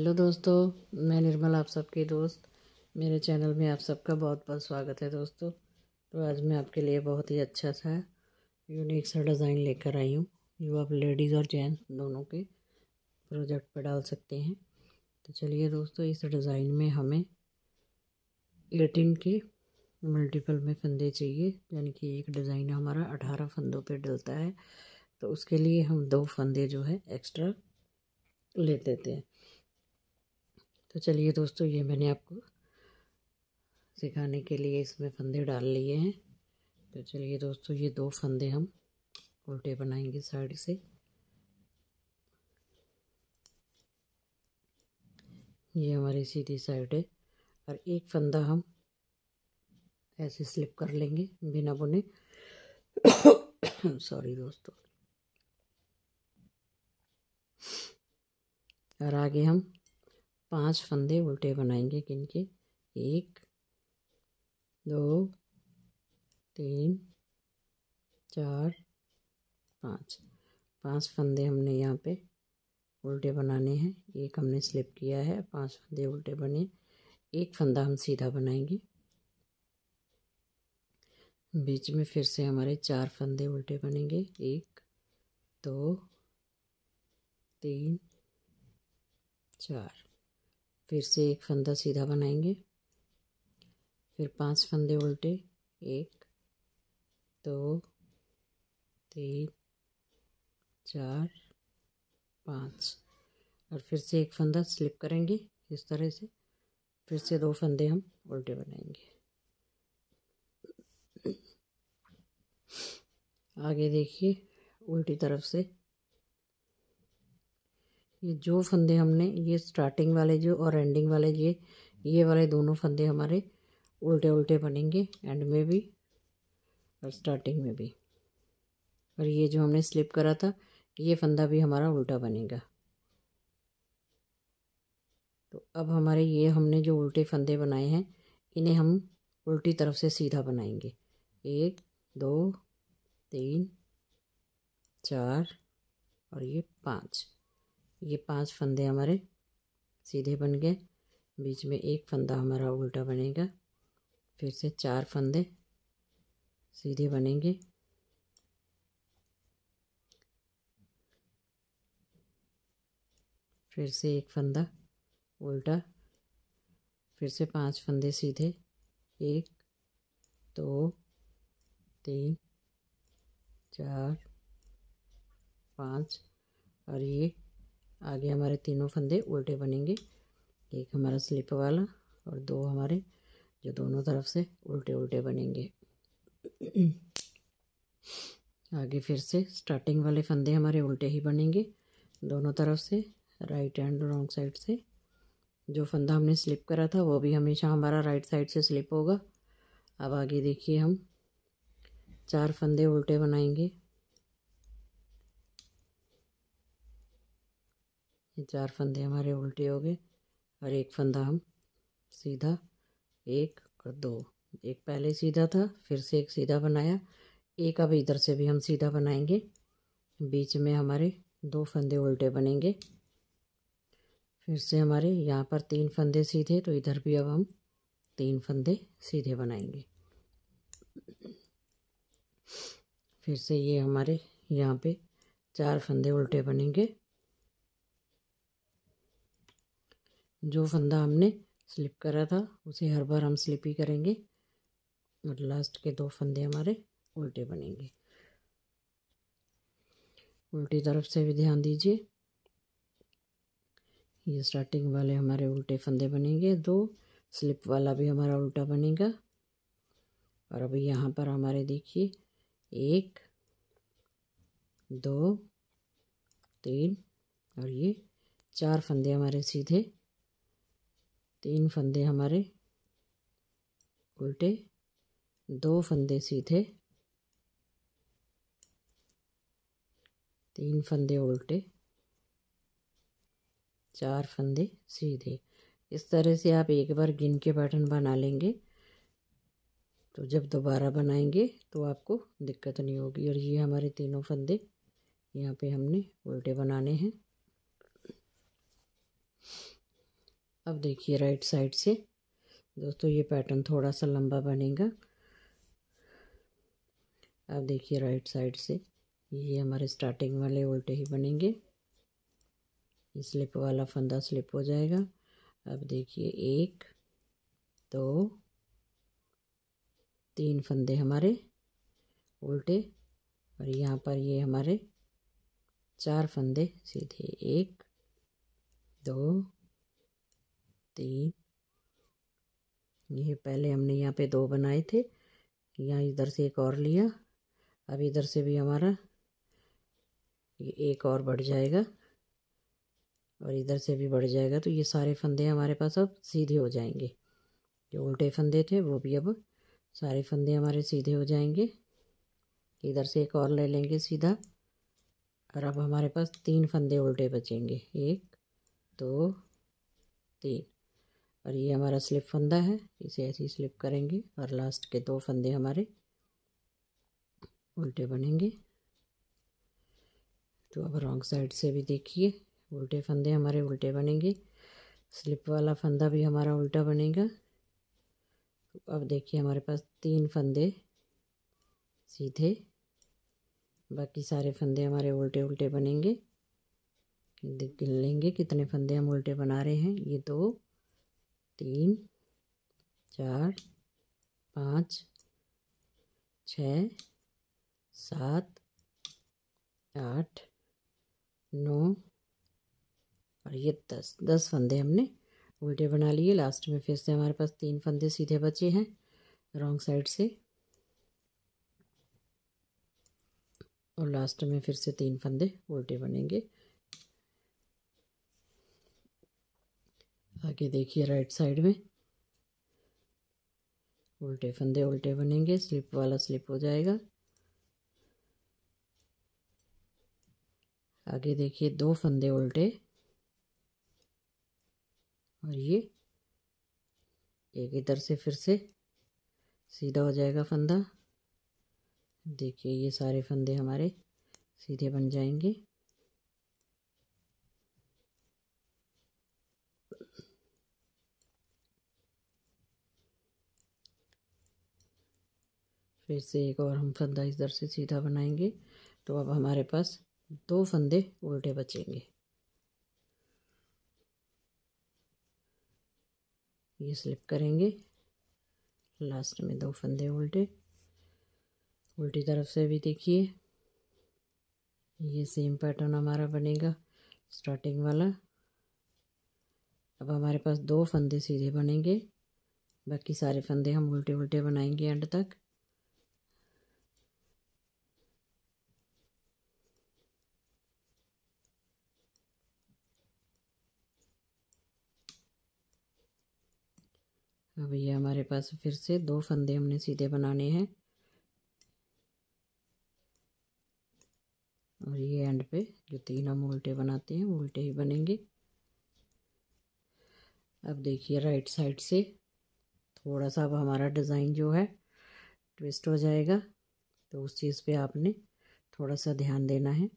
hello दोस्तों मैं निर्मल आप सबके दोस्त मेरे चैनल में आप सबका बहुत बहुत स्वागत है दोस्तों तो आज मैं आपके लिए बहुत ही अच्छा सा यूनिक सा डिज़ाइन लेकर आई हूँ जो आप लेडीज़ और जेंट्स दोनों के प्रोजेक्ट पर डाल सकते हैं तो चलिए दोस्तों इस डिज़ाइन में हमें एटीन के मल्टीपल में फंदे चाहिए यानी कि एक डिज़ाइन हमारा अठारह फंदों पर डलता है तो उसके लिए हम दो फंदे जो है एक्स्ट्रा ले देते हैं तो चलिए दोस्तों ये मैंने आपको सिखाने के लिए इसमें फंदे डाल लिए हैं तो चलिए दोस्तों ये दो फंदे हम उल्टे बनाएंगे साइड से ये हमारी सीधी साइड है और एक फंदा हम ऐसे स्लिप कर लेंगे बिना बुने सॉरी दोस्तों और आगे हम पांच फंदे उल्टे बनाएंगे के एक दो तीन चार पाँच पांच फंदे हमने यहाँ पे उल्टे बनाने हैं एक हमने स्लिप किया है पांच फंदे उल्टे बने एक फंदा हम सीधा बनाएंगे बीच में फिर से हमारे चार फंदे उल्टे बनेंगे एक दो तीन चार फिर से एक फंदा सीधा बनाएंगे फिर पांच फंदे उल्टे एक दो तीन चार पाँच और फिर से एक फंदा स्लिप करेंगे इस तरह से फिर से दो फंदे हम उल्टे बनाएंगे आगे देखिए उल्टी तरफ से ये जो फंदे हमने ये स्टार्टिंग वाले जो और एंडिंग वाले ये ये वाले दोनों फंदे हमारे उल्टे उल्टे बनेंगे एंड में भी और स्टार्टिंग में भी और ये जो हमने स्लिप करा था ये फंदा भी हमारा उल्टा बनेगा तो अब हमारे ये हमने जो उल्टे फंदे बनाए हैं इन्हें हम उल्टी तरफ से सीधा बनाएंगे एक दो तीन चार और ये पाँच ये पांच फंदे हमारे सीधे बन गए बीच में एक फंदा हमारा उल्टा बनेगा फिर से चार फंदे सीधे बनेंगे फिर से एक फंदा उल्टा फिर से पांच फंदे सीधे एक दो तीन चार पाँच और ये आगे हमारे तीनों फंदे उल्टे बनेंगे एक हमारा स्लिप वाला और दो हमारे जो दोनों तरफ से उल्टे उल्टे बनेंगे आगे फिर से स्टार्टिंग वाले फंदे हमारे उल्टे ही बनेंगे दोनों तरफ से राइट एंड रॉन्ग साइड से जो फंदा हमने स्लिप करा था वो भी हमेशा हमारा राइट साइड से स्लिप होगा अब आगे देखिए हम चार फंदे उल्टे बनाएंगे ये चार फंदे हमारे उल्टे हो गए और एक फंदा हम सीधा एक और दो एक पहले सीधा था फिर से एक सीधा बनाया एक अब इधर से भी हम सीधा बनाएंगे बीच में हमारे दो फंदे उल्टे बनेंगे फिर से हमारे यहाँ पर तीन फंदे सीधे तो इधर भी अब हम तीन फंदे सीधे बनाएंगे फिर से ये हमारे यहाँ पे चार फंदे उल्टे बनेंगे जो फंदा हमने स्लिप करा था उसे हर बार हम स्लिप ही करेंगे और लास्ट के दो फंदे हमारे उल्टे बनेंगे उल्टी तरफ से भी ध्यान दीजिए ये स्टार्टिंग वाले हमारे उल्टे फंदे बनेंगे दो स्लिप वाला भी हमारा उल्टा बनेगा और अभी यहाँ पर हमारे देखिए एक दो तीन और ये चार फंदे हमारे सीधे तीन फंदे हमारे उल्टे दो फंदे सीधे तीन फंदे उल्टे चार फंदे सीधे इस तरह से आप एक बार गिन के पैटर्न बना लेंगे तो जब दोबारा बनाएंगे तो आपको दिक्कत नहीं होगी और ये हमारे तीनों फंदे यहाँ पे हमने उल्टे बनाने हैं अब देखिए राइट साइड से दोस्तों ये पैटर्न थोड़ा सा लंबा बनेगा अब देखिए राइट साइड से ये हमारे स्टार्टिंग वाले उल्टे ही बनेंगे स्लिप वाला फंदा स्लिप हो जाएगा अब देखिए एक दो तो, तीन फंदे हमारे उल्टे और यहाँ पर ये हमारे चार फंदे सीधे एक दो तीन ये पहले हमने यहाँ पे दो बनाए थे यहाँ इधर से एक और लिया अब इधर से भी हमारा ये एक और बढ़ जाएगा और इधर से भी बढ़ जाएगा तो ये सारे फंदे हमारे पास अब सीधे हो जाएंगे जो उल्टे फंदे थे वो भी अब सारे फंदे हमारे सीधे हो जाएंगे इधर से एक और ले लेंगे सीधा और अब हमारे पास तीन फंदे उल्टे बचेंगे एक दो तीन और ये हमारा स्लिप फंदा है इसे ऐसे ही स्लिप करेंगे और लास्ट के दो फंदे हमारे उल्टे बनेंगे तो अब रॉन्ग साइड से भी देखिए उल्टे फंदे हमारे उल्टे बनेंगे स्लिप वाला फंदा भी हमारा उल्टा बनेगा तो अब देखिए हमारे पास तीन फंदे सीधे बाकी सारे फंदे हमारे उल्टे उल्टे बनेंगे लेंगे कितने फंदे हम उल्टे बना रहे हैं ये दो तीन चार पाँच छ सात आठ नौ और ये दस दस फंदे हमने उल्टे बना लिए लास्ट में फिर से हमारे पास तीन फंदे सीधे बचे हैं रॉन्ग साइड से और लास्ट में फिर से तीन फंदे उल्टे बनेंगे आगे देखिए राइट साइड में उल्टे फंदे उल्टे बनेंगे स्लिप वाला स्लिप हो जाएगा आगे देखिए दो फंदे उल्टे और ये एक इधर से फिर से सीधा हो जाएगा फंदा देखिए ये सारे फंदे हमारे सीधे बन जाएंगे फिर से एक और हम फंदा इधर से सीधा बनाएंगे तो अब हमारे पास दो फंदे उल्टे बचेंगे ये स्लिप करेंगे लास्ट में दो फंदे उल्टे उल्टी तरफ से भी देखिए ये सेम पैटर्न हमारा बनेगा स्टार्टिंग वाला अब हमारे पास दो फंदे सीधे बनेंगे बाकी सारे फंदे हम उल्टे उल्टे बनाएंगे एंड तक अब ये हमारे पास फिर से दो फंदे हमने सीधे बनाने हैं और ये एंड पे जो तीन हम उल्टे बनाते हैं उल्टे ही बनेंगे अब देखिए राइट साइड से थोड़ा सा अब हमारा डिज़ाइन जो है ट्विस्ट हो जाएगा तो उस चीज़ पे आपने थोड़ा सा ध्यान देना है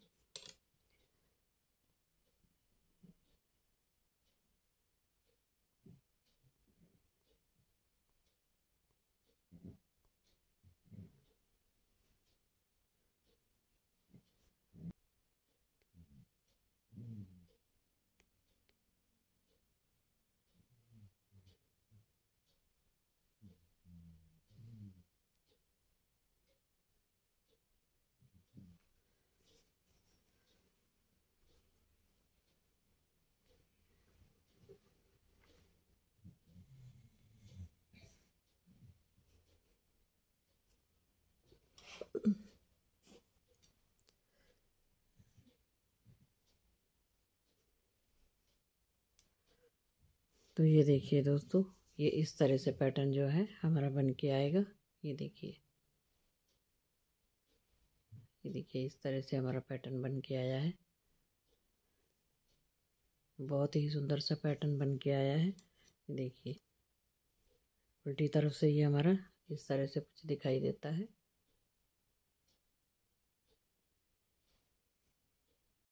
तो ये देखिए दोस्तों ये इस तरह से पैटर्न जो है हमारा बन के आएगा ये देखिए ये देखिए इस तरह से हमारा पैटर्न बन के आया है बहुत ही सुंदर सा पैटर्न बन के आया है देखिए उल्टी तरफ से ये हमारा इस तरह से कुछ दिखाई देता है